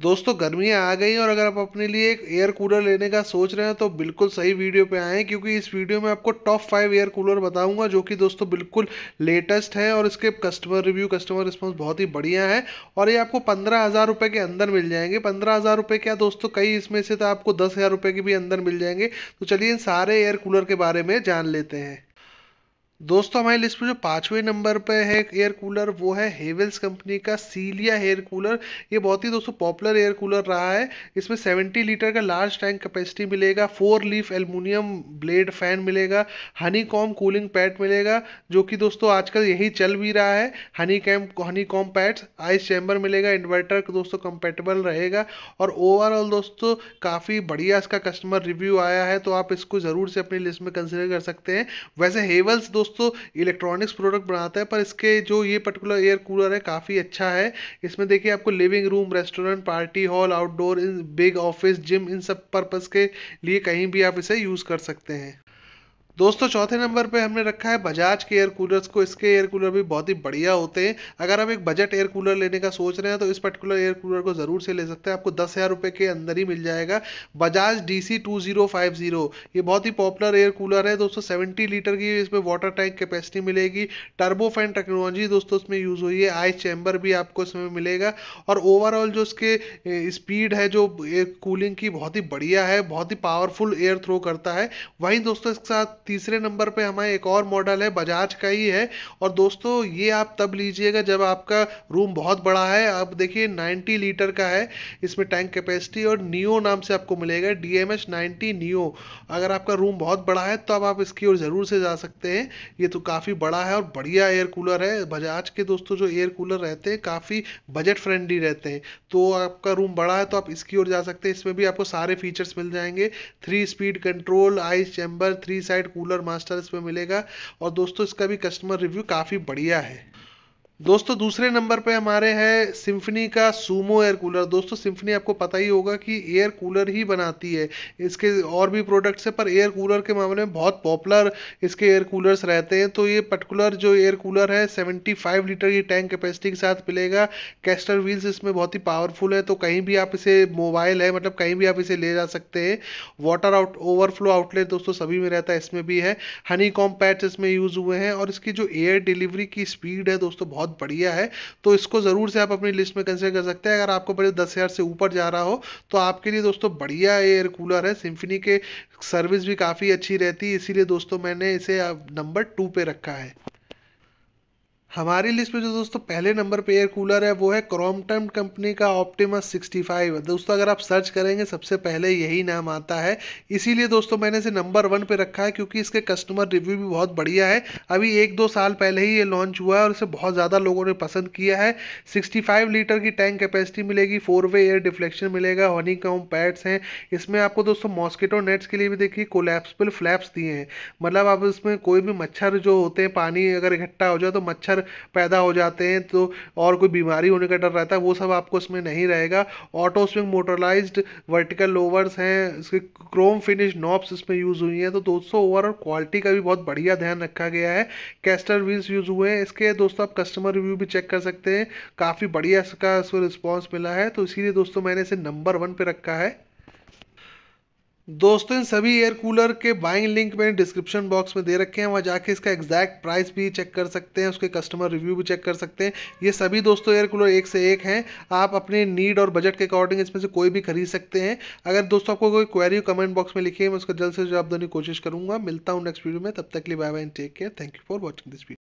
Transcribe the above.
दोस्तों तो गर्मियाँ आ गई और अगर आप अपने लिए एक एयर कूलर लेने का सोच रहे हैं तो बिल्कुल सही वीडियो पे आए क्योंकि इस वीडियो में आपको टॉप फाइव एयर कूलर बताऊंगा जो कि दोस्तों बिल्कुल लेटेस्ट है और इसके कस्टमर रिव्यू कस्टमर रिस्पॉन्स बहुत ही बढ़िया है और ये आपको पंद्रह हज़ार रुपये के अंदर मिल जाएंगे पंद्रह हज़ार रुपये क्या दोस्तों कई इसमें से तो आपको दस हज़ार रुपये के भी अंदर मिल जाएंगे तो चलिए इन सारे एयर कूलर के बारे में जान लेते हैं दोस्तों हमारी लिस्ट में जो पांचवें नंबर पे है एयर कूलर वो है हेवेल्स कंपनी का सीलिया एयर कूलर ये बहुत ही दोस्तों पॉपुलर एयर कूलर रहा है इसमें 70 लीटर का लार्ज टैंक कैपेसिटी मिलेगा four leaf aluminium blade fan मिलेगा हनी कॉम कूलिंग पैड मिलेगा जो कि दोस्तों आजकल यही चल भी रहा है honeycomb honeycomb pads ice chamber मिलेगा इन्वर्टर दोस्तों कंपेटेबल रहेगा और ओवरऑल दोस्तों काफ़ी बढ़िया इसका कस्टमर रिव्यू आया है तो आप इसको ज़रूर से अपनी लिस्ट में कंसिडर कर सकते हैं वैसे हेवल्स दोस्तों दोस्तों इलेक्ट्रॉनिक्स प्रोडक्ट बनाता है पर इसके जो ये पर्टिकुलर एयर कूलर है काफ़ी अच्छा है इसमें देखिए आपको living room restaurant party hall outdoor in big office gym इन सब पर्पज़ के लिए कहीं भी आप इसे यूज़ कर सकते हैं दोस्तों चौथे नंबर पे हमने रखा है बजाज के एयर कूलर्स को इसके एयर कूलर भी बहुत ही बढ़िया होते हैं अगर आप एक बजट एयर कूलर लेने का सोच रहे हैं तो इस पर्टिकुलर एयर कूलर को ज़रूर से ले सकते हैं आपको दस हज़ार रुपये के अंदर ही मिल जाएगा Bajaj D C two zero five zero ये बहुत ही पॉपुलर एयर कूलर है दोस्तों सेवेंटी लीटर की इसमें वाटर टैंक कैपेसिटी मिलेगी टर्बोफैन टेक्नोलॉजी दोस्तों इसमें यूज़ हुई है आइस चैम्बर भी आपको इसमें मिलेगा और ओवरऑल जो इसके स्पीड है जो कूलिंग की बहुत ही बढ़िया है बहुत ही पावरफुल एयर थ्रो करता है वहीं दोस्तों इसके साथ तीसरे नंबर पे हमारा एक और मॉडल है बजाज का ही है और दोस्तों ये आप तब लीजिएगा जब आपका रूम बहुत बड़ा है आप देखिए 90 लीटर का है इसमें टैंक कैपेसिटी और नियो नाम से आपको मिलेगा D M H ninety neo अगर आपका रूम बहुत बड़ा है तो अब आप इसकी ओर ज़रूर से जा सकते हैं ये तो काफ़ी बड़ा है और बढ़िया एयर कूलर है बजाज के दोस्तों जो एयर कूलर रहते हैं काफ़ी बजट फ्रेंडली रहते हैं तो आपका रूम बड़ा है तो आप इसकी ओर जा सकते हैं इसमें भी आपको सारे फीचर्स मिल जाएंगे three speed control ice chamber three side cooler master इसमें मिलेगा और दोस्तों इसका भी कस्टमर रिव्यू काफ़ी बढ़िया है दोस्तों दूसरे नंबर पे हमारे है सिम्फनी का सूमो एयर कूलर दोस्तों सिम्फनी आपको पता ही होगा कि एयर कूलर ही बनाती है इसके और भी प्रोडक्ट्स है पर एयर कूलर के मामले में बहुत पॉपुलर इसके एयर कूलर्स रहते हैं तो ये पर्टिकुलर जो एयर कूलर है 75 लीटर की टैंक कैपेसिटी के साथ मिलेगा कैस्टर व्हील्स इसमें बहुत ही पावरफुल है तो कहीं भी आप इसे मोबाइल है मतलब कहीं भी आप इसे ले जा सकते हैं वाटर आउट ओवरफ्लो आउटलेट दोस्तों सभी में रहता है इसमें भी है हनी कॉम पैड्स इसमें यूज हुए हैं और इसकी जो एयर डिलीवरी की स्पीड है दोस्तों बहुत बहुत बढ़िया है तो इसको ज़रूर से आप अपनी लिस्ट में कंसिडर कर सकते हैं अगर आपको बजट दस हज़ार से ऊपर जा रहा हो तो आपके लिए दोस्तों बढ़िया एयर कूलर है सिम्फनी के सर्विस भी काफ़ी अच्छी रहती है इसीलिए दोस्तों मैंने इसे नंबर टू पे रखा है हमारी लिस्ट में जो दोस्तों पहले नंबर पे एयर कूलर है वो है क्रोमटम कंपनी का ऑप्टिमस 65 दोस्तों अगर आप सर्च करेंगे सबसे पहले यही नाम आता है इसीलिए दोस्तों मैंने इसे नंबर वन पे रखा है क्योंकि इसके कस्टमर रिव्यू भी बहुत बढ़िया है अभी एक दो साल पहले ही ये लॉन्च हुआ है और इसे बहुत ज़्यादा लोगों ने पसंद किया है सिक्सटी लीटर की टैंक कैपेसिटी मिलेगी फोर वे एयर डिफ्लेक्शन मिलेगा हॉनी कॉम पैड्स हैं इसमें आपको दोस्तों मॉस्किटो नेट्स के लिए भी देखिए कोलेप्सबल फ्लैप्स दिए हैं मतलब आप इसमें कोई भी मच्छर जो होते हैं पानी अगर इकट्ठा हो जाए तो मच्छर पैदा हो जाते हैं तो और कोई बीमारी होने का डर रहता है वो सब आपको इसमें नहीं रहेगा auto swing motorised vertical louvres हैं इसके क्रोम फिनिश नॉब्स इसमें यूज़ हुई हैं तो दोस्तों ओवरऑल क्वालिटी का भी बहुत बढ़िया ध्यान रखा गया है कैस्टर व्हील्स यूज़ हुए हैं इसके दोस्तों आप कस्टमर रिव्यू भी चेक कर सकते हैं काफ़ी बढ़िया इसका इसको रिस्पॉन्स मिला है तो इसीलिए दोस्तों मैंने इसे नंबर वन पे रखा है दोस्तों इन सभी एयर कूलर के बाइंग लिंक मैंने डिस्क्रिप्शन बॉक्स में दे रखे हैं वहाँ जाके इसका एग्जैक्ट प्राइस भी चेक कर सकते हैं उसके कस्टमर रिव्यू भी चेक कर सकते हैं ये सभी दोस्तों एयर कूलर एक से एक हैं आप अपने नीड और बजट के अकॉर्डिंग इसमें से कोई भी खरीद सकते हैं अगर दोस्तों आपको कोई क्वेरी कमेंट बॉक्स में लिखिए मैं उसका जल्द से जवाब देने की कोशिश करूँगा मिलता हूँ नेक्स्ट वीडियो में तब तक के लिए bye bye take care thank you for watching this video